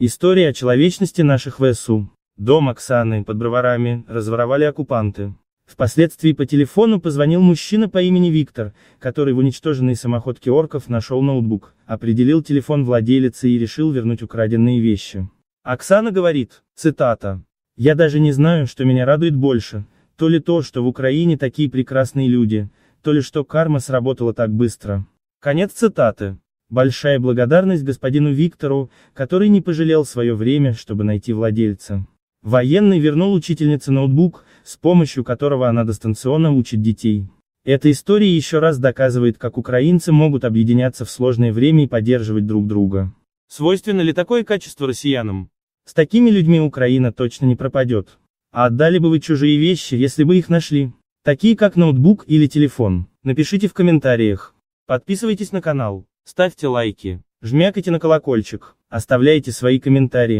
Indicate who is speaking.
Speaker 1: История о человечности наших ВСУ. Дом Оксаны под Броварами разворовали оккупанты. Впоследствии по телефону позвонил мужчина по имени Виктор, который в уничтоженной самоходке орков нашел ноутбук, определил телефон владелицы и решил вернуть украденные вещи. Оксана говорит, цитата, «Я даже не знаю, что меня радует больше, то ли то, что в Украине такие прекрасные люди, то ли что карма сработала так быстро». Конец цитаты. Большая благодарность господину Виктору, который не пожалел свое время, чтобы найти владельца. Военный вернул учительнице ноутбук, с помощью которого она дистанционно учит детей. Эта история еще раз доказывает, как украинцы могут объединяться в сложное время и поддерживать друг друга. Свойственно ли такое качество россиянам? С такими людьми Украина точно не пропадет. А отдали бы вы чужие вещи, если бы их нашли? Такие как ноутбук или телефон. Напишите в комментариях.
Speaker 2: Подписывайтесь на канал. Ставьте лайки, жмякайте на колокольчик, оставляйте свои комментарии.